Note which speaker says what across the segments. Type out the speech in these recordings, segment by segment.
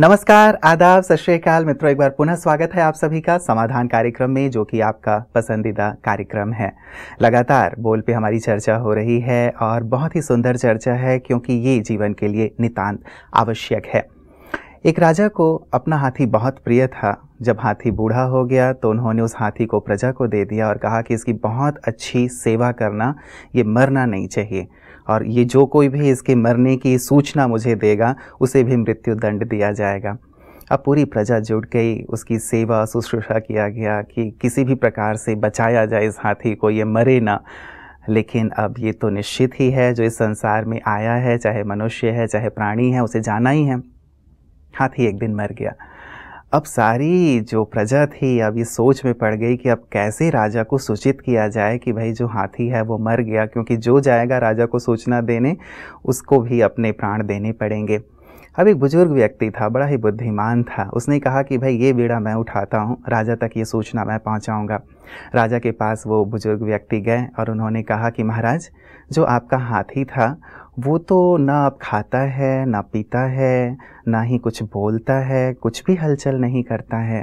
Speaker 1: नमस्कार आदाब सत श्रीकाल मित्रों एक बार पुनः स्वागत है आप सभी का समाधान कार्यक्रम में जो कि आपका पसंदीदा कार्यक्रम है लगातार बोल पे हमारी चर्चा हो रही है और बहुत ही सुंदर चर्चा है क्योंकि ये जीवन के लिए नितांत आवश्यक है एक राजा को अपना हाथी बहुत प्रिय था जब हाथी बूढ़ा हो गया तो उन्होंने उस हाथी को प्रजा को दे दिया और कहा कि इसकी बहुत अच्छी सेवा करना ये मरना नहीं चाहिए और ये जो कोई भी इसके मरने की सूचना मुझे देगा उसे भी मृत्यु दंड दिया जाएगा अब पूरी प्रजा जुट गई उसकी सेवा शुश्रूषा किया गया कि किसी भी प्रकार से बचाया जाए इस हाथी को ये मरे ना लेकिन अब ये तो निश्चित ही है जो इस संसार में आया है चाहे मनुष्य है चाहे प्राणी है उसे जाना ही है हाथी एक दिन मर गया अब सारी जो प्रजा थी अब ये सोच में पड़ गई कि अब कैसे राजा को सूचित किया जाए कि भाई जो हाथी है वो मर गया क्योंकि जो जाएगा राजा को सूचना देने उसको भी अपने प्राण देने पड़ेंगे अब एक बुजुर्ग व्यक्ति था बड़ा ही बुद्धिमान था उसने कहा कि भाई ये बेड़ा मैं उठाता हूँ राजा तक ये सूचना मैं पहुँचाऊँगा राजा के पास वो बुजुर्ग व्यक्ति गए और उन्होंने कहा कि महाराज जो आपका हाथी था वो तो ना अब खाता है ना पीता है ना ही कुछ बोलता है कुछ भी हलचल नहीं करता है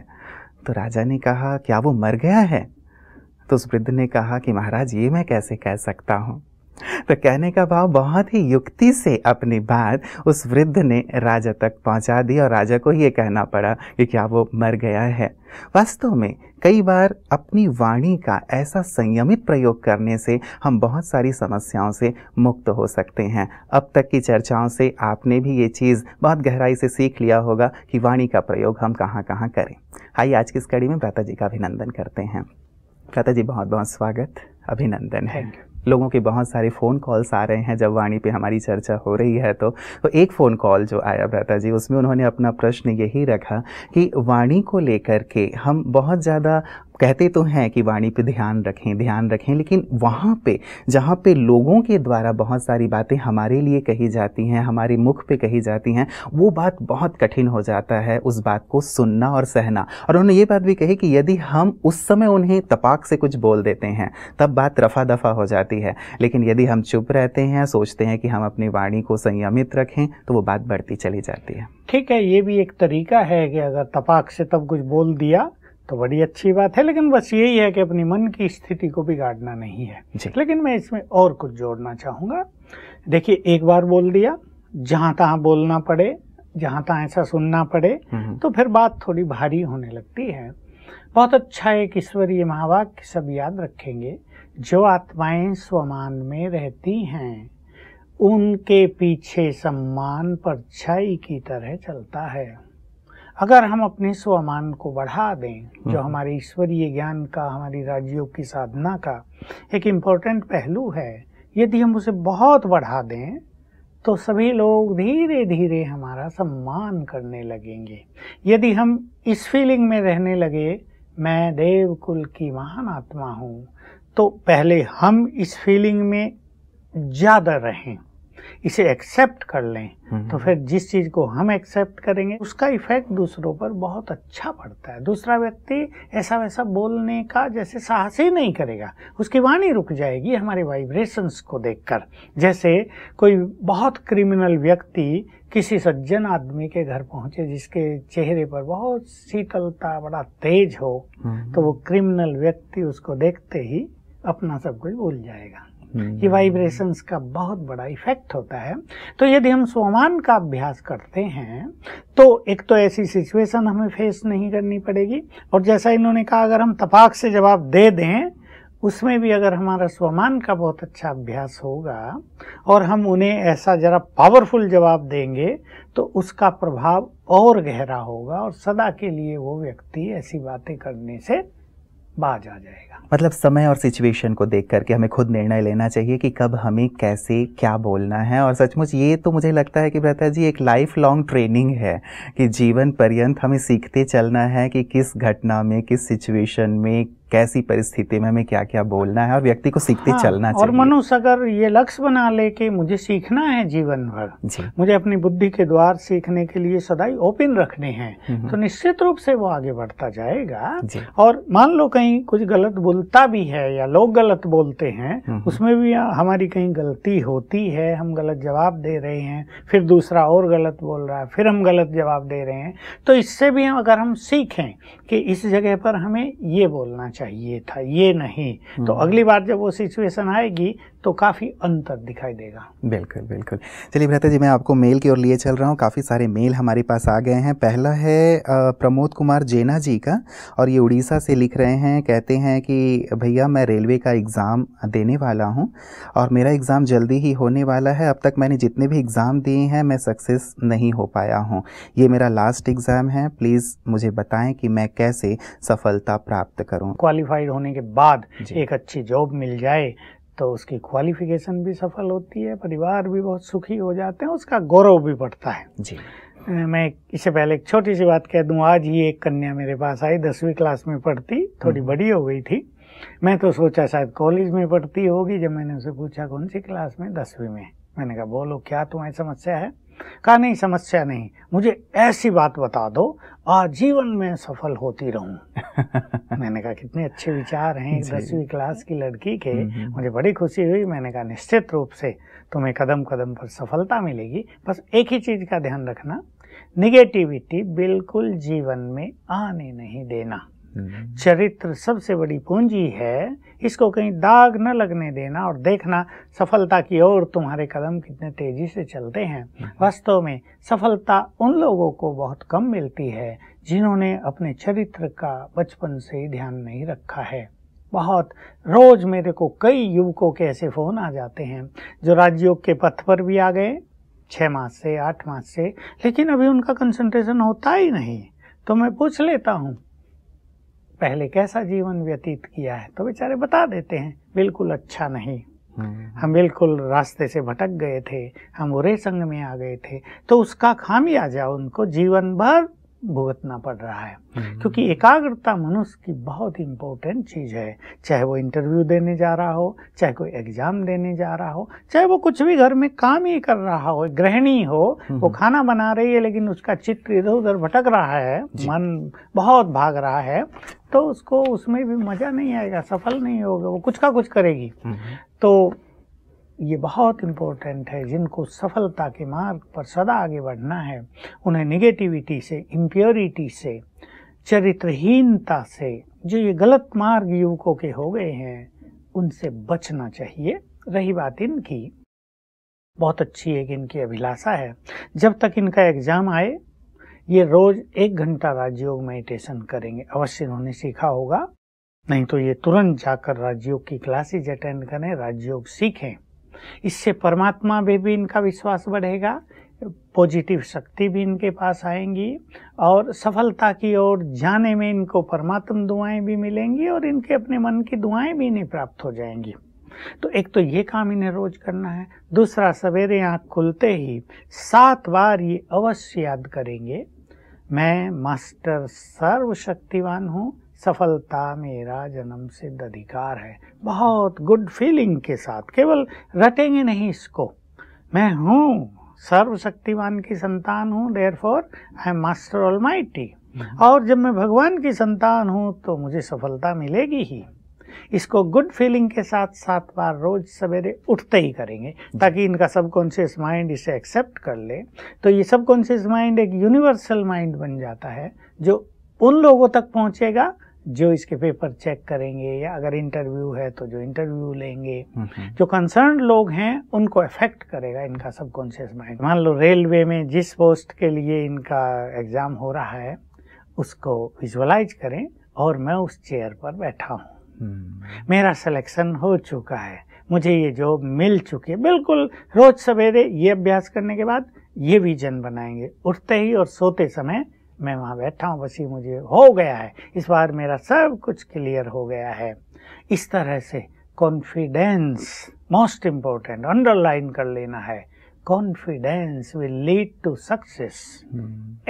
Speaker 1: तो राजा ने कहा क्या वो मर गया है तो उस वृद्ध ने कहा कि महाराज ये मैं कैसे कह सकता हूँ तो कहने का भाव बहुत ही युक्ति से अपनी बात उस वृद्ध ने राजा तक पहुंचा दी और राजा को ये कहना पड़ा कि क्या वो मर गया है वास्तव में कई बार अपनी वाणी का ऐसा संयमित प्रयोग करने से हम बहुत सारी समस्याओं से मुक्त हो सकते हैं अब तक की चर्चाओं से आपने भी ये चीज़ बहुत गहराई से सीख लिया होगा कि वाणी का प्रयोग हम कहाँ कहाँ करें आइए आज की इस कड़ी में प्राता जी का अभिनंदन करते हैं प्राता जी बहुत बहुत स्वागत अभिनंदन है लोगों के बहुत सारे फ़ोन कॉल्स आ रहे हैं जब वाणी पे हमारी चर्चा हो रही है तो, तो एक फ़ोन कॉल जो आया भ्राता जी उसमें उन्होंने अपना प्रश्न यही रखा कि वाणी को लेकर के हम बहुत ज़्यादा कहते तो हैं कि वाणी पे ध्यान रखें ध्यान रखें लेकिन वहाँ पे जहाँ पे लोगों के द्वारा बहुत सारी बातें हमारे लिए कही जाती हैं हमारे मुख पे कही जाती हैं वो बात बहुत कठिन हो जाता है उस बात को सुनना और सहना और उन्होंने ये बात भी कही कि यदि हम उस समय उन्हें तपाक से कुछ बोल देते हैं तब बात रफा दफा हो जाती है लेकिन यदि हम चुप रहते हैं सोचते हैं कि हम अपनी वाणी को संयमित रखें तो वो बात बढ़ती चली जाती है
Speaker 2: ठीक है ये भी एक तरीका है कि अगर तपाक से तब कुछ बोल दिया तो बड़ी अच्छी बात है लेकिन बस यही है कि अपनी मन की स्थिति को बिगाड़ना नहीं है लेकिन मैं इसमें और कुछ जोड़ना चाहूंगा देखिए एक बार बोल दिया जहां तहां बोलना पड़े जहां तहाँ ऐसा सुनना पड़े हम्म। तो फिर बात थोड़ी भारी होने लगती है बहुत अच्छा एक ईश्वरीय महावाक्य सब याद रखेंगे जो आत्माएं स्वमान में रहती हैं उनके पीछे सम्मान परछाई की तरह चलता है अगर हम अपने स्वमान को बढ़ा दें जो हम्म। हमारे ईश्वरीय ज्ञान का हमारी राज्यों की साधना का एक इम्पोर्टेंट पहलू है यदि हम उसे बहुत बढ़ा दें तो सभी लोग धीरे धीरे हमारा सम्मान करने लगेंगे यदि हम इस फीलिंग में रहने लगे मैं देव कुल की महान आत्मा हूँ तो पहले हम इस फीलिंग में ज़्यादा रहें इसे एक्सेप्ट कर लें तो फिर जिस चीज़ को हम एक्सेप्ट करेंगे उसका इफेक्ट दूसरों पर बहुत अच्छा पड़ता है दूसरा व्यक्ति ऐसा वैसा बोलने का जैसे साहस ही नहीं करेगा उसकी वाणी रुक जाएगी हमारे वाइब्रेशंस को देखकर जैसे कोई बहुत क्रिमिनल व्यक्ति किसी सज्जन आदमी के घर पहुंचे जिसके चेहरे पर बहुत शीतलता बड़ा तेज हो तो वो क्रिमिनल व्यक्ति उसको देखते ही अपना सब कुछ भूल जाएगा कि वाइब्रेशंस का बहुत बड़ा इफेक्ट होता है तो यदि हम सोमान का अभ्यास करते हैं तो एक तो ऐसी सिचुएशन हमें फेस नहीं करनी पड़ेगी और जैसा इन्होंने कहा अगर हम तपाक से जवाब दे दें उसमें भी अगर हमारा स्वमान का बहुत अच्छा अभ्यास होगा और हम उन्हें ऐसा जरा पावरफुल जवाब देंगे तो उसका प्रभाव और गहरा होगा और सदा के लिए वो व्यक्ति ऐसी बातें करने से बाज आ जाएगा
Speaker 1: मतलब समय और सिचुएशन को देख करके हमें खुद निर्णय लेना चाहिए कि कब हमें कैसे क्या बोलना है और सचमुच ये तो मुझे लगता है कि भ्रता जी एक लाइफ लॉन्ग ट्रेनिंग है कि जीवन पर्यंत हमें सीखते चलना है कि किस घटना में किस सिचुएशन में कैसी परिस्थिति में हमें क्या क्या बोलना है और व्यक्ति को सीखते हाँ, चलना चाहिए और
Speaker 2: मनुष्य अगर ये लक्ष्य बना ले कि मुझे सीखना है जीवन भर जी। मुझे अपनी बुद्धि के द्वार सीखने के लिए सदाई ओपन रखने हैं हम्म, हम्म। तो निश्चित रूप से वो आगे बढ़ता जाएगा और मान लो कहीं कुछ गलत बोलता भी है या लोग गलत बोलते हैं हम्म, उसमें भी हमारी कहीं गलती होती है हम गलत जवाब दे रहे हैं फिर दूसरा और गलत बोल रहा है फिर हम गलत जवाब दे रहे हैं तो इससे भी अगर हम सीखें कि इस जगह पर हमें ये बोलना चाहिए चाहिए था ये नहीं तो हम्म। अगली बार जब वो सिचुएशन आएगी तो काफ़ी अंतर दिखाई देगा
Speaker 1: बिल्कुल बिल्कुल चलिए भ्राता जी मैं आपको मेल की ओर लिए चल रहा हूँ काफ़ी सारे मेल हमारे पास आ गए हैं पहला है प्रमोद कुमार जेना जी का और ये उड़ीसा से लिख रहे हैं कहते हैं कि भैया मैं रेलवे का एग्ज़ाम देने वाला हूँ और मेरा एग्ज़ाम जल्दी ही होने वाला है अब तक मैंने जितने भी एग्ज़ाम दिए हैं मैं सक्सेस नहीं हो पाया हूँ ये मेरा लास्ट एग्ज़ाम है प्लीज़ मुझे बताएं कि मैं कैसे सफलता प्राप्त करूँ
Speaker 2: क्वालिफाइड होने के बाद एक अच्छी जॉब मिल जाए तो उसकी क्वालिफिकेशन भी सफल होती है परिवार भी बहुत सुखी हो जाते हैं उसका गौरव भी बढ़ता है जी मैं इससे पहले एक छोटी सी बात कह दूं आज ही एक कन्या मेरे पास आई दसवीं क्लास में पढ़ती थोड़ी हम्म। बड़ी हो गई थी मैं तो सोचा शायद कॉलेज में पढ़ती होगी जब मैंने उसे पूछा कौन सी क्लास में दसवीं में मैंने कहा बोलो क्या तुम्हारी समस्या है कहा नहीं समस्या नहीं मुझे ऐसी बात बता दो आजीवन में सफल होती रहूं मैंने कहा कितने अच्छे विचार हैं दसवीं क्लास की लड़की के हम्म, हम्म, हम्म। मुझे बड़ी खुशी हुई मैंने कहा निश्चित रूप से तुम्हें कदम कदम पर सफलता मिलेगी बस एक ही चीज़ का ध्यान रखना निगेटिविटी बिल्कुल जीवन में आने नहीं देना हम्म। चरित्र सबसे बड़ी पूंजी है इसको कहीं दाग न लगने देना और देखना सफलता की ओर तुम्हारे कदम कितने तेजी से चलते हैं हम्म। वास्तव में सफलता उन लोगों को बहुत कम मिलती है जिन्होंने अपने चरित्र का बचपन से ध्यान नहीं रखा है बहुत रोज मेरे को कई युवकों के ऐसे फोन आ जाते हैं जो राजयोग के पथ पर भी आ गए छः मास से आठ मास से लेकिन अभी उनका कंसंट्रेशन होता ही नहीं तो मैं पूछ लेता हूँ पहले कैसा जीवन व्यतीत किया है तो बेचारे बता देते हैं बिल्कुल अच्छा नहीं हम्म। हम बिल्कुल रास्ते से भटक गए थे हम उरे संग में आ गए थे तो उसका खामियाजा उनको जीवन भर भुगतना पड़ रहा है हम्म। क्योंकि एकाग्रता मनुष्य की बहुत ही चीज़ है चाहे वो इंटरव्यू देने जा रहा हो चाहे कोई एग्जाम देने जा रहा हो चाहे वो कुछ भी घर में काम ही कर रहा हो गृहिणी हो हम्म। वो खाना बना रही है लेकिन उसका चित्र इधर उधर भटक रहा है मन बहुत भाग रहा है तो उसको उसमें भी मज़ा नहीं आएगा सफल नहीं होगा वो कुछ का कुछ करेगी हम्म। तो ये बहुत इम्पोर्टेंट है जिनको सफलता के मार्ग पर सदा आगे बढ़ना है उन्हें निगेटिविटी से इम्प्योरिटी से चरित्रहीनता से जो ये गलत मार्ग युवकों के हो गए हैं उनसे बचना चाहिए रही बात इनकी बहुत अच्छी एक इनकी अभिलाषा है जब तक इनका एग्जाम आए ये रोज एक घंटा राजयोग मेडिटेशन करेंगे अवश्य इन्होंने सीखा होगा नहीं तो ये तुरंत जाकर राजयोग की क्लासेज अटेंड करें राजयोग सीखें इससे परमात्मा में भी इनका विश्वास बढ़ेगा पॉजिटिव शक्ति भी इनके पास आएंगी और सफलता की ओर जाने में इनको परमात्मा दुआएं भी मिलेंगी और इनके अपने मन की दुआएं भी इन्हें प्राप्त हो जाएंगी तो एक तो ये काम इन्हें रोज करना है दूसरा सवेरे आँख खुलते ही सात बार ये अवश्य याद करेंगे मैं मास्टर सर्वशक्तिवान हूँ सफलता मेरा जन्म सिद्ध अधिकार है बहुत गुड फीलिंग के साथ केवल रटेंगे नहीं इसको मैं हूँ सर्वशक्तिमान की संतान हूँ therefore I am master all और जब मैं भगवान की संतान हूँ तो मुझे सफलता मिलेगी ही इसको गुड फीलिंग के साथ सात बार रोज सवेरे उठते ही करेंगे ताकि इनका सबकॉन्शियस माइंड इसे एक्सेप्ट कर ले तो ये सबकॉन्शियस माइंड एक यूनिवर्सल माइंड बन जाता है जो उन लोगों तक पहुँचेगा जो इसके पेपर चेक करेंगे या अगर इंटरव्यू है तो जो इंटरव्यू लेंगे जो कंसर्न लोग हैं उनको इफेक्ट करेगा इनका सबकॉन्शियस माइंड मान लो रेलवे में जिस पोस्ट के लिए इनका एग्जाम हो रहा है उसको विजुअलाइज करें और मैं उस चेयर पर बैठा हूँ हम्म। मेरा सिलेक्शन हो चुका है मुझे ये जॉब मिल चुकी है बिल्कुल रोज सवेरे ये अभ्यास करने के बाद ये विजन बनाएंगे उठते ही और सोते समय मैं वहाँ बैठा हूँ ये मुझे हो गया है इस बार मेरा सब कुछ क्लियर हो गया है इस तरह से कॉन्फिडेंस मोस्ट इम्पोर्टेंट अंडरलाइन कर लेना है confidence will lead to success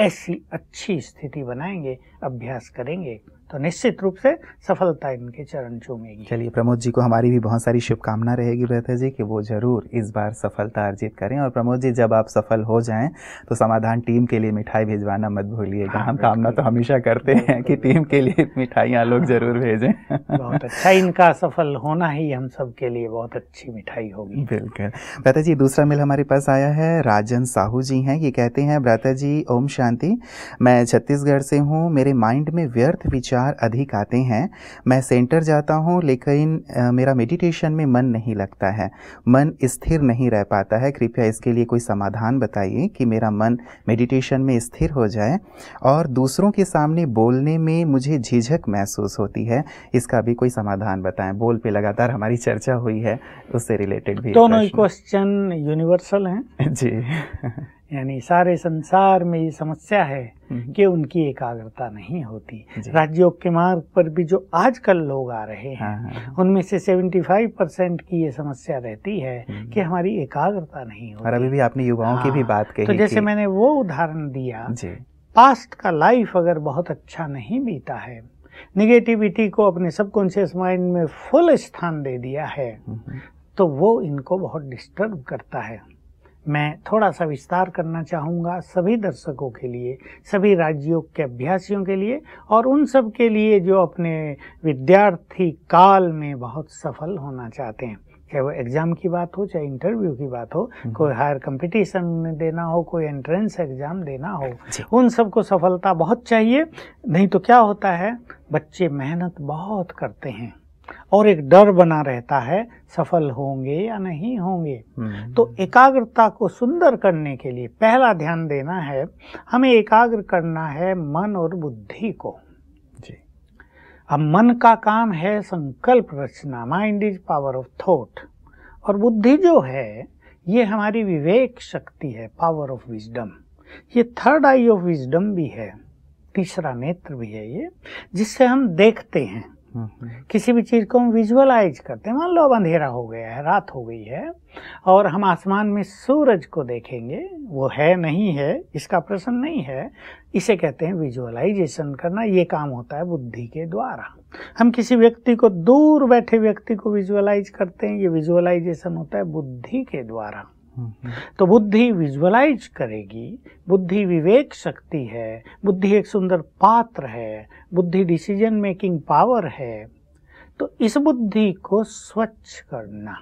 Speaker 2: ऐसी अच्छी स्थिति बनाएंगे अभ्यास करेंगे तो निश्चित रूप से सफलता इनके चरण चूमेगी
Speaker 1: चलिए प्रमोद जी को हमारी भी बहुत सारी शुभकामना रहेगी व्रता जी कि वो जरूर इस बार सफलता अर्जित करें और प्रमोद जी जब आप सफल हो जाएं तो समाधान टीम के लिए मिठाई भिजवाना मत भूलिएगा हाँ, हम कामना तो हमेशा करते हैं कि अच्छा। टीम के लिए मिठाइयाँ लोग जरूर भेजें बहुत
Speaker 2: अच्छा इनका सफल होना ही हम के लिए बहुत अच्छी मिठाई होगी
Speaker 1: बिल्कुल व्रता जी दूसरा मेल हमारे पास आया है राजन साहू जी हैं ये कहते हैं व्रता जी ओम शांति मैं छत्तीसगढ़ से हूँ मेरे माइंड में व्यर्थ विचार विचार अधिक आते हैं मैं सेंटर जाता हूँ लेकिन मेरा मेडिटेशन में मन नहीं लगता है मन स्थिर नहीं रह पाता है कृपया इसके लिए कोई समाधान बताइए कि मेरा मन मेडिटेशन में स्थिर हो जाए और दूसरों के सामने बोलने में मुझे झिझक महसूस होती है इसका भी कोई समाधान बताएं बोल पे लगातार हमारी चर्चा हुई है उससे रिलेटेड भी दोनों
Speaker 2: क्वेश्चन यूनिवर्सल हैं जी यानी सारे संसार में ये समस्या है हम्म। कि उनकी एकाग्रता नहीं होती राज्योग के मार्ग पर भी जो आजकल लोग आ रहे हैं हाँ, हाँ, हाँ। उनमें से 75 परसेंट की ये समस्या रहती है हम्म। कि हमारी एकाग्रता नहीं होती
Speaker 1: और अभी भी आपने युवाओं की भी बात कही तो जैसे
Speaker 2: मैंने वो उदाहरण दिया पास्ट का लाइफ अगर बहुत अच्छा नहीं बीता है निगेटिविटी को अपने सबकॉन्शियस माइंड में फुल स्थान दे दिया है हम्म, तो वो इनको बहुत डिस्टर्ब करता है मैं थोड़ा सा विस्तार करना चाहूँगा सभी दर्शकों के लिए सभी राज्यों के अभ्यासियों के लिए और उन सब के लिए जो अपने विद्यार्थी काल में बहुत सफल होना चाहते हैं चाहे वो एग्ज़ाम की बात हो चाहे इंटरव्यू की बात हो हम्म। कोई हायर कंपटीशन देना हो कोई एंट्रेंस एग्ज़ाम देना हो उन सबको सफलता बहुत चाहिए नहीं तो क्या होता है बच्चे मेहनत बहुत करते हैं और एक डर बना रहता है सफल होंगे या नहीं होंगे हम्म। तो एकाग्रता को सुंदर करने के लिए पहला ध्यान देना है हमें एकाग्र करना है मन और बुद्धि को जी अब मन का काम है संकल्प रचना mind is power of thought और बुद्धि जो है ये हमारी विवेक शक्ति है पावर ऑफ विजडम ये थर्ड आई ऑफ विजडम भी है तीसरा नेत्र भी है ये जिससे हम देखते हैं किसी भी चीज़ को हम विजुअलाइज करते हैं मान लो अब अंधेरा हो गया है रात हो गई है और हम आसमान में सूरज को देखेंगे वो है नहीं है इसका प्रश्न नहीं है इसे कहते हैं विजुअलाइजेशन करना ये काम होता है बुद्धि के द्वारा हम किसी व्यक्ति को दूर बैठे व्यक्ति को विजुअलाइज करते हैं ये विजुअलाइजेशन होता है बुद्धि के द्वारा तो बुद्धि विजुअलाइज करेगी बुद्धि विवेक शक्ति है बुद्धि एक सुंदर पात्र है बुद्धि डिसीजन मेकिंग पावर है तो इस बुद्धि को स्वच्छ करना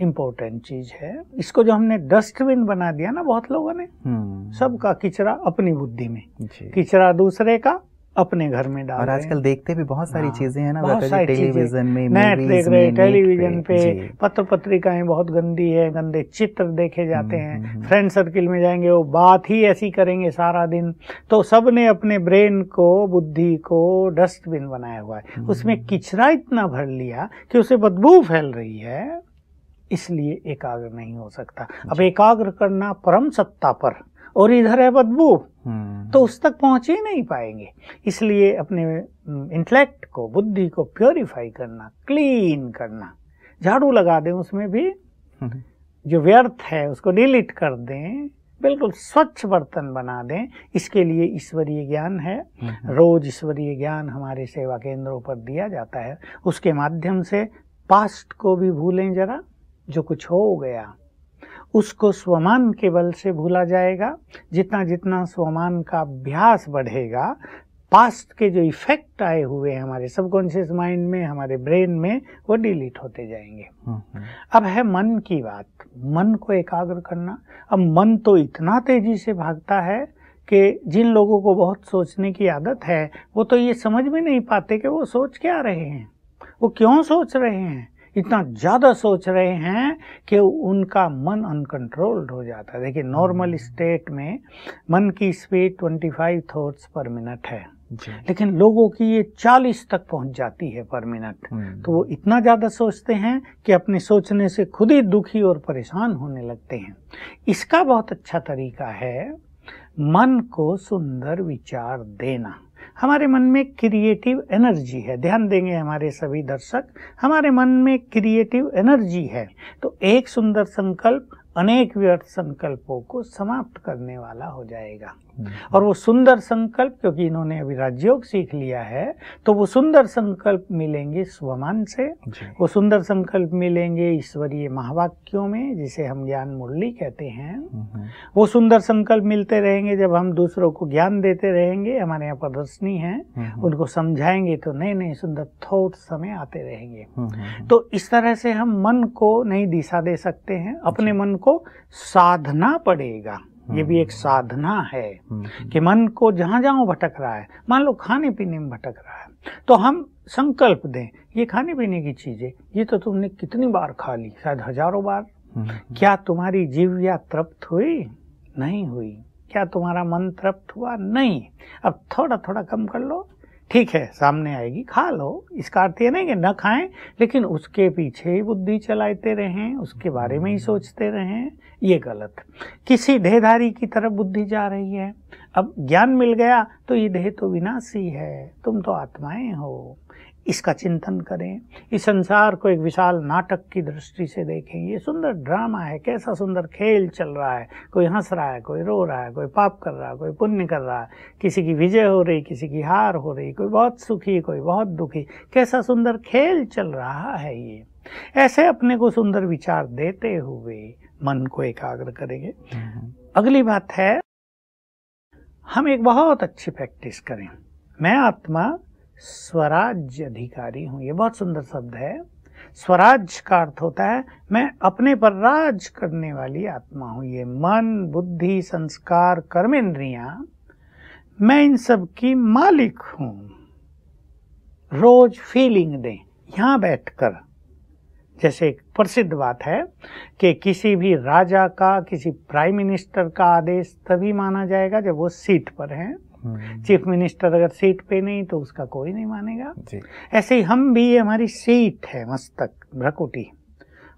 Speaker 2: इम्पोर्टेंट चीज है इसको जो हमने डस्टबिन बना दिया ना बहुत लोगों ने हम्म। सबका किचरा अपनी बुद्धि में
Speaker 1: किचरा दूसरे का अपने घर में डाल और आजकल देखते भी बहुत सारी हाँ, चीजें हैं ना बहुत सारी टेलीविजन में नेट देख रहे टेलीविजन पे
Speaker 2: पत्र पत्रिकाएं बहुत गंदी है गंदे चित्र देखे हम्म, जाते हैं फ्रेंड हम्म, सर्किल हम्म। में जाएंगे वो बात ही ऐसी करेंगे सारा दिन तो सब ने अपने ब्रेन को बुद्धि को डस्टबिन बनाया हुआ है उसमें किचरा इतना भर लिया कि उसे बदबू फैल रही है इसलिए एकाग्र नहीं हो सकता अब एकाग्र करना परम सत्ता पर और इधर है बदबू हम्म। तो उस तक पहुंच ही नहीं पाएंगे इसलिए अपने इंटेलेक्ट हम्म, को बुद्धि को प्योरीफाई करना क्लीन करना झाड़ू लगा दें उसमें भी जो व्यर्थ है उसको डिलीट कर दें बिल्कुल स्वच्छ बर्तन बना दें इसके लिए ईश्वरीय ज्ञान है हम्म। रोज ईश्वरीय ज्ञान हमारे सेवा केंद्रों पर दिया जाता है उसके माध्यम से पास्ट को भी भूलें जरा जो कुछ हो गया उसको स्वमान के बल से भूला जाएगा जितना जितना स्वमान का अभ्यास बढ़ेगा पास्ट के जो इफेक्ट आए हुए हैं हमारे सबकॉन्शियस माइंड में हमारे ब्रेन में वो डिलीट होते जाएंगे अब है मन की बात मन को एकाग्र करना अब मन तो इतना तेजी से भागता है कि जिन लोगों को बहुत सोचने की आदत है वो तो ये समझ में नहीं पाते कि वो सोच क्या रहे हैं वो क्यों सोच रहे हैं इतना ज़्यादा सोच रहे हैं कि उनका मन अनकंट्रोल्ड हो जाता है देखिए नॉर्मल हम्म। स्टेट में मन की स्पीड 25 थॉट्स पर मिनट है लेकिन लोगों की ये 40 तक पहुंच जाती है पर मिनट हम्म। तो वो इतना ज़्यादा सोचते हैं कि अपने सोचने से खुद ही दुखी और परेशान होने लगते हैं इसका बहुत अच्छा तरीका है मन को सुंदर विचार देना हमारे मन में क्रिएटिव एनर्जी है ध्यान देंगे हमारे सभी दर्शक हमारे मन में क्रिएटिव एनर्जी है तो एक सुंदर संकल्प अनेक व्यर्थ संकल्पों को समाप्त करने वाला हो जाएगा हम्म। और वो सुंदर संकल्प क्योंकि इन्होंने अभी राजयोग सीख लिया है तो वो सुंदर संकल्प मिलेंगे स्वमान से वो सुंदर संकल्प मिलेंगे ईश्वरीय महावाक्यों में जिसे हम ज्ञान मुरली कहते हैं हम्म। वो सुंदर संकल्प मिलते रहेंगे जब हम दूसरों को ज्ञान देते रहेंगे हमारे यहाँ प्रदर्शनी है हम्म। उनको समझाएंगे तो नए नए सुंदर थोट समय आते रहेंगे तो इस तरह से हम मन को नई दिशा दे सकते हैं अपने मन को साधना पड़ेगा ये भी एक हम्म। साधना है हम्म। कि मन को जहां जहां भटक रहा है मान लो खाने पीने में भटक रहा है तो हम संकल्प दें ये खाने पीने की चीजें ये तो तुमने कितनी बार खा ली शायद हजारों बार हम्म, क्या तुम्हारी जीव या तृप्त हुई नहीं हुई क्या तुम्हारा मन तृप्त हुआ नहीं अब थोड़ा थोड़ा कम कर लो ठीक है सामने आएगी खा लो इसका अर्थ ये नहीं कि न खाएं लेकिन उसके पीछे ही बुद्धि चलाते रहें उसके बारे में ही सोचते रहें ये गलत किसी देहधारी की तरफ बुद्धि जा रही है अब ज्ञान मिल गया तो ये देह तो विनाशी है तुम तो आत्माएं हो इसका चिंतन करें इस संसार को एक विशाल नाटक की दृष्टि से देखें ये सुंदर ड्रामा है कैसा सुंदर खेल चल रहा है कोई हंस रहा है कोई रो रहा है कोई पाप कर रहा है कोई पुण्य कर रहा है किसी की विजय हो रही किसी की हार हो रही कोई बहुत सुखी कोई बहुत दुखी कैसा सुंदर खेल चल रहा है ये ऐसे अपने को सुंदर विचार देते हुए मन को एकाग्र करेंगे हम्म। अगली बात है हम एक बहुत अच्छी प्रैक्टिस करें मैं आत्मा स्वराज्य अधिकारी हूं ये बहुत सुंदर शब्द है स्वराज का अर्थ होता है मैं अपने पर राज करने वाली आत्मा हूं ये मन बुद्धि संस्कार कर्म इंद्रिया मैं इन सब की मालिक हूं रोज फीलिंग दें यहां बैठकर जैसे एक प्रसिद्ध बात है कि किसी भी राजा का किसी प्राइम मिनिस्टर का आदेश तभी माना जाएगा जब वो सीट पर हैं हम्म। चीफ मिनिस्टर अगर सीट पे नहीं तो उसका कोई नहीं मानेगा जी। ऐसे ही हम भी हमारी सीट है मस्तक भ्रकुटी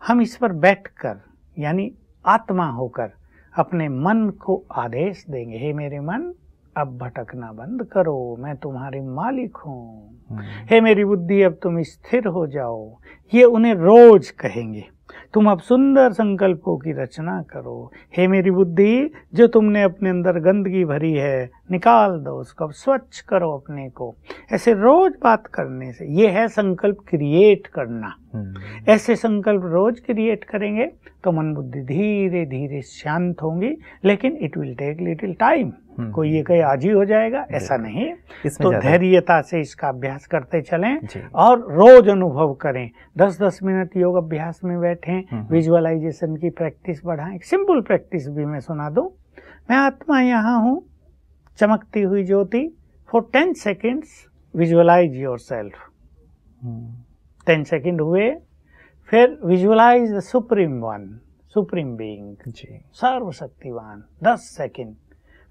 Speaker 2: हम इस पर बैठकर यानी आत्मा होकर अपने मन को आदेश देंगे हे मेरे मन अब भटकना बंद करो मैं तुम्हारे मालिक हूं हम्म। हे मेरी बुद्धि अब तुम स्थिर हो जाओ ये उन्हें रोज कहेंगे तुम अब सुंदर संकल्पों की रचना करो हे मेरी बुद्धि जो तुमने अपने अंदर गंदगी भरी है निकाल दो उसको स्वच्छ करो अपने को ऐसे रोज बात करने से ये है संकल्प क्रिएट करना हम्म। ऐसे संकल्प रोज क्रिएट करेंगे तो मन बुद्धि धीरे धीरे शांत होंगी लेकिन it will take little time कोई ये कहे आज ही हो जाएगा ऐसा नहीं तो धैर्यता से इसका अभ्यास करते चलें और रोज अनुभव करें दस दस मिनट योग अभ्यास में बैठें विजुअलाइजेशन हम्म। की प्रैक्टिस बढ़ाएं सिंपल प्रैक्टिस भी मैं सुना दूं मैं आत्मा यहाँ हूँ चमकती हुई ज्योति for ten seconds visualise yourself ten second हुए फिर visualise the supreme one supreme being सर्वशक्तिवान दस सेकेंड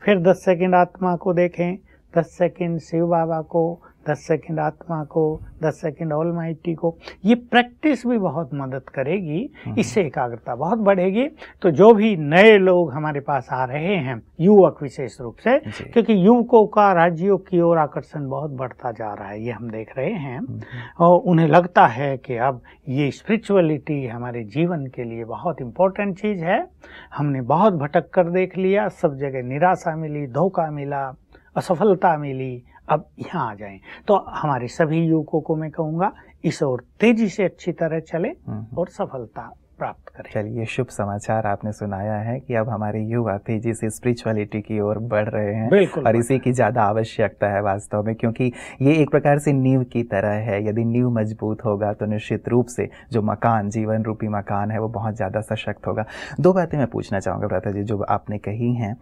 Speaker 2: फिर दस सेकेंड आत्मा को देखें दस सेकेंड शिव बाबा को दस सेकंड आत्मा को दस सेकंड ऑल माइटी को ये प्रैक्टिस भी बहुत मदद करेगी हम्म। इससे एकाग्रता बहुत बढ़ेगी तो जो भी नए लोग हमारे पास आ रहे हैं युवक विशेष रूप से क्योंकि युवकों का राज्यों की ओर आकर्षण बहुत बढ़ता जा रहा है ये हम देख रहे हैं हम्म। और उन्हें लगता है कि अब ये स्पिरिचुअलिटी हमारे जीवन के लिए बहुत इंपॉर्टेंट चीज़ है हमने बहुत भटक कर देख लिया सब जगह निराशा मिली धोखा मिला असफलता मिली अब यहाँ आ जाएं तो हमारे सभी युवकों को मैं कहूँगा इस ओर तेजी से अच्छी तरह चले हम्म, हम्म। और सफलता
Speaker 1: प्राप्त करें चलिए शुभ समाचार आपने सुनाया है कि अब हमारे युवा तेजी से स्पिरिचुअलिटी की ओर बढ़ रहे हैं बिल्कुल और इसी की ज़्यादा आवश्यकता है वास्तव में क्योंकि ये एक प्रकार से नींव की तरह है यदि नींव मजबूत होगा तो निश्चित रूप से जो मकान जीवन रूपी मकान है वो बहुत ज़्यादा सशक्त होगा दो बातें मैं पूछना चाहूँगा प्राता जी जो आपने कही हैं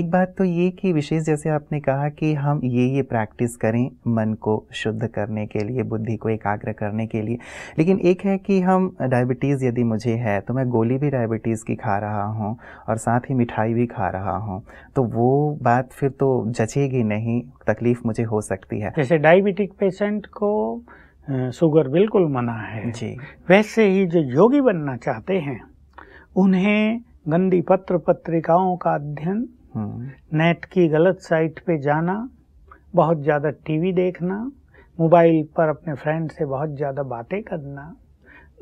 Speaker 1: एक बात तो ये कि विशेष जैसे आपने कहा कि हम ये ये प्रैक्टिस करें मन को शुद्ध करने के लिए बुद्धि को एकाग्र करने के लिए लेकिन एक है कि हम डायबिटीज़ यदि मुझे है तो मैं गोली भी डायबिटीज़ की खा रहा हूँ और साथ ही मिठाई भी खा रहा हूँ तो वो बात फिर तो जचेगी नहीं तकलीफ़ मुझे हो सकती है
Speaker 2: जैसे डायबिटिक पेशेंट को शुगर बिल्कुल मना है जी वैसे ही जो योगी बनना चाहते हैं उन्हें गंदी पत्र पत्रिकाओं का अध्ययन हम्म। नेट की गलत साइट पे जाना बहुत ज़्यादा टीवी देखना मोबाइल पर अपने फ्रेंड से बहुत ज़्यादा बातें करना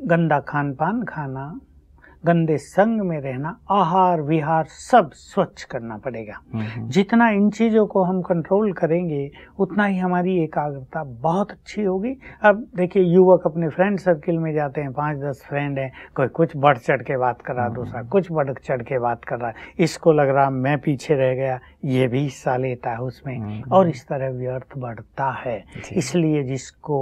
Speaker 2: गंदा खान पान खाना गंदे संग में रहना आहार विहार सब स्वच्छ करना पड़ेगा जितना इन चीज़ों को हम कंट्रोल करेंगे उतना ही हमारी एकाग्रता बहुत अच्छी होगी अब देखिए युवक अपने फ्रेंड सर्किल में जाते हैं पांच दस फ्रेंड हैं कोई कुछ बढ़ चढ़ के बात कर रहा दूसरा हम्म। कुछ बढ़ चढ़ के बात कर रहा है इसको लग रहा मैं पीछे रह गया ये भी हिस्सा लेता है उसमें और इस तरह व्यर्थ बढ़ता है इसलिए जिसको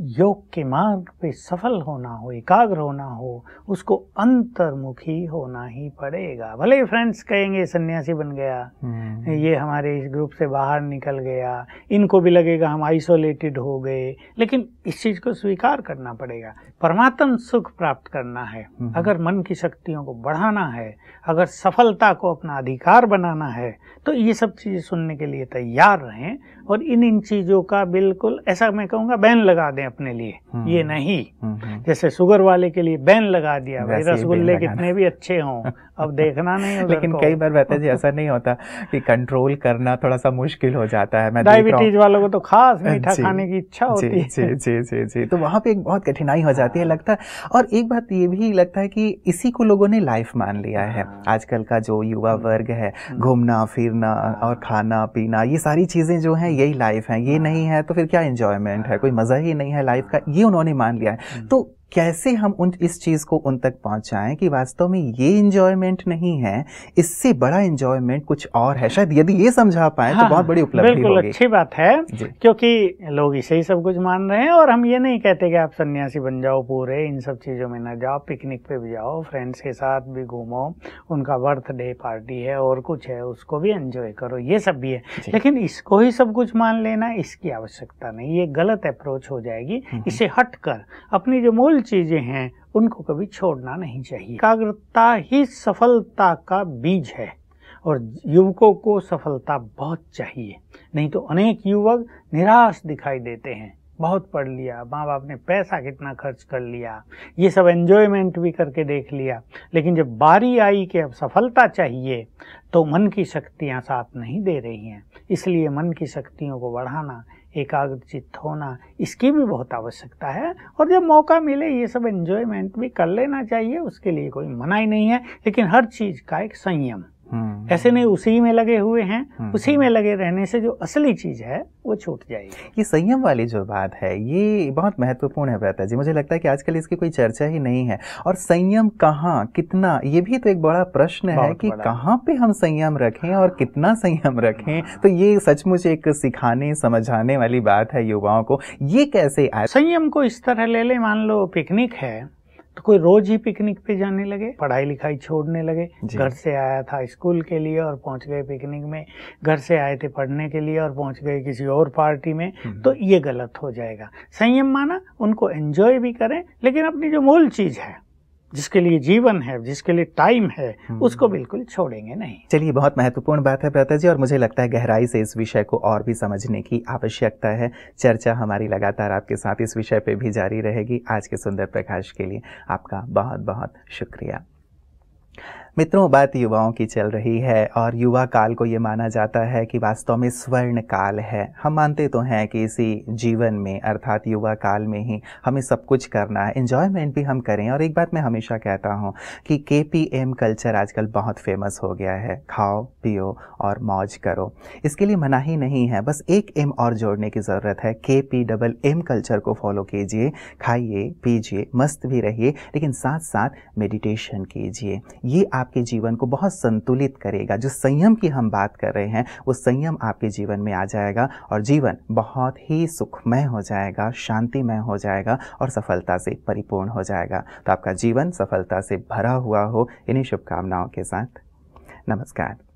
Speaker 2: योग के मार्ग पे सफल होना हो एकाग्र होना हो उसको अंतर्मुखी होना ही पड़ेगा भले फ्रेंड्स कहेंगे सन्यासी बन गया हम्म। ये हमारे इस ग्रुप से बाहर निकल गया इनको भी लगेगा हम आइसोलेटेड हो गए लेकिन इस चीज को स्वीकार करना पड़ेगा परमात्म सुख प्राप्त करना है हम्म। अगर मन की शक्तियों को बढ़ाना है अगर सफलता को अपना अधिकार बनाना है तो ये सब चीजें सुनने के लिए तैयार रहें और इन इन चीजों का बिल्कुल ऐसा मैं कहूँगा बैन लगा दें करें अपने लिए हम्म। ये नहीं हम्म, हम्म। जैसे शुगर वाले के लिए बैन लगा दिया भाई रसगुल्ले कितने भी अच्छे हों अब देखना नहीं लेकिन कई
Speaker 1: बार बहते जी ऐसा नहीं होता कि कंट्रोल करना थोड़ा सा मुश्किल हो जाता है डायबिटीज
Speaker 2: वालों को तो खास मीठा खाने की इच्छा होती है जी
Speaker 1: जी जी जी तो वहाँ पे एक बहुत कठिनाई हो जाती है लगता है और एक बात ये भी लगता है कि इसी को लोगों ने लाइफ मान लिया है आजकल का जो युवा वर्ग है घूमना फिरना और खाना पीना ये सारी चीज़ें जो है यही लाइफ है ये हाँ। नहीं है तो फिर क्या इंजॉयमेंट है कोई मज़ा ही नहीं है लाइफ का ये उन्होंने मान लिया है हम्म। तो कैसे हम उन इस चीज़ को उन तक पहुंचाएं कि वास्तव में ये इंजॉयमेंट नहीं है इससे बड़ा इंजॉयमेंट कुछ और है शायद यदि ये समझा पाए तो हाँ, तो बहुत बड़ी उपलब्धि बिल्कुल अच्छी बात है
Speaker 2: क्योंकि लोग इसे ही सब कुछ
Speaker 1: मान रहे हैं और हम ये नहीं कहते
Speaker 2: कि आप सन्यासी बन जाओ पूरे इन सब चीज़ों में ना जाओ पिकनिक पे भी जाओ फ्रेंड्स के साथ भी घूमो उनका बर्थडे पार्टी है और कुछ है उसको भी एंजॉय करो ये सब भी है लेकिन इसको ही सब कुछ मान लेना इसकी आवश्यकता नहीं ये गलत अप्रोच हो जाएगी हम्म, हम्म। इसे हट कर अपनी जो मूल चीजें हैं उनको कभी छोड़ना नहीं चाहिए एकाग्रता ही सफलता का बीज है और युवकों को सफलता बहुत चाहिए नहीं तो अनेक युवक निराश दिखाई देते हैं बहुत पढ़ लिया माँ बाप ने पैसा कितना खर्च कर लिया ये सब एन्जॉयमेंट भी करके देख लिया लेकिन जब बारी आई कि अब सफलता चाहिए तो मन की शक्तियाँ साथ नहीं दे रही हैं इसलिए मन की शक्तियों को बढ़ाना एकाग्रचित होना इसकी भी बहुत आवश्यकता है और जब मौका मिले ये सब एन्जॉयमेंट भी कर लेना चाहिए उसके लिए कोई मना ही नहीं है लेकिन हर चीज़ का एक संयम हम्म। ऐसे नहीं उसी में लगे हुए हैं हम्म। उसी में लगे रहने से जो असली चीज है वो छूट जाएगी
Speaker 1: ये संयम वाली जो बात है ये बहुत महत्वपूर्ण है प्रता जी मुझे लगता है कि आजकल इसकी कोई चर्चा ही नहीं है और संयम कहाँ कितना ये भी तो एक बड़ा प्रश्न है कि कहाँ पे हम संयम रखें और कितना संयम रखें तो ये सचमुच एक सिखाने समझाने वाली बात है युवाओं को ये कैसे आए संयम को इस तरह ले ले मान लो पिकनिक है तो कोई रोज ही पिकनिक पे जाने लगे पढ़ाई लिखाई छोड़ने
Speaker 2: लगे घर से आया था स्कूल के लिए और पहुंच गए पिकनिक में घर से आए थे पढ़ने के लिए और पहुंच गए किसी और पार्टी में हम्म। तो ये गलत हो जाएगा संयम माना उनको एंजॉय भी करें लेकिन अपनी जो मूल चीज़ है जिसके लिए जीवन है जिसके लिए टाइम है हम्म। उसको बिल्कुल छोड़ेंगे नहीं
Speaker 1: चलिए बहुत महत्वपूर्ण बात है प्रता जी और मुझे लगता है गहराई से इस विषय को और भी समझने की आवश्यकता है चर्चा हमारी लगातार आपके साथ इस विषय पर भी जारी रहेगी आज के सुंदर प्रकाश के लिए आपका बहुत बहुत शुक्रिया मित्रों बात युवाओं की चल रही है और युवा काल को ये माना जाता है कि वास्तव में स्वर्ण काल है हम मानते तो हैं कि इसी जीवन में अर्थात युवा काल में ही हमें सब कुछ करना है इन्जॉयमेंट भी हम करें और एक बात मैं हमेशा कहता हूँ कि के पी एम कल्चर आजकल बहुत फेमस हो गया है खाओ पियो और मौज करो इसके लिए मना ही नहीं है बस एक एम और जोड़ने की ज़रूरत है के पी डबल एम कल्चर को फॉलो कीजिए खाइए पीजिए मस्त भी रहिए लेकिन साथ साथ मेडिटेशन कीजिए ये आप आपके जीवन को बहुत संतुलित करेगा जो संयम की हम बात कर रहे हैं वो संयम आपके जीवन में आ जाएगा और जीवन बहुत ही सुखमय हो जाएगा शांतिमय हो जाएगा और सफलता से परिपूर्ण हो जाएगा तो आपका जीवन सफलता से भरा हुआ हो इन्हीं शुभकामनाओं के साथ नमस्कार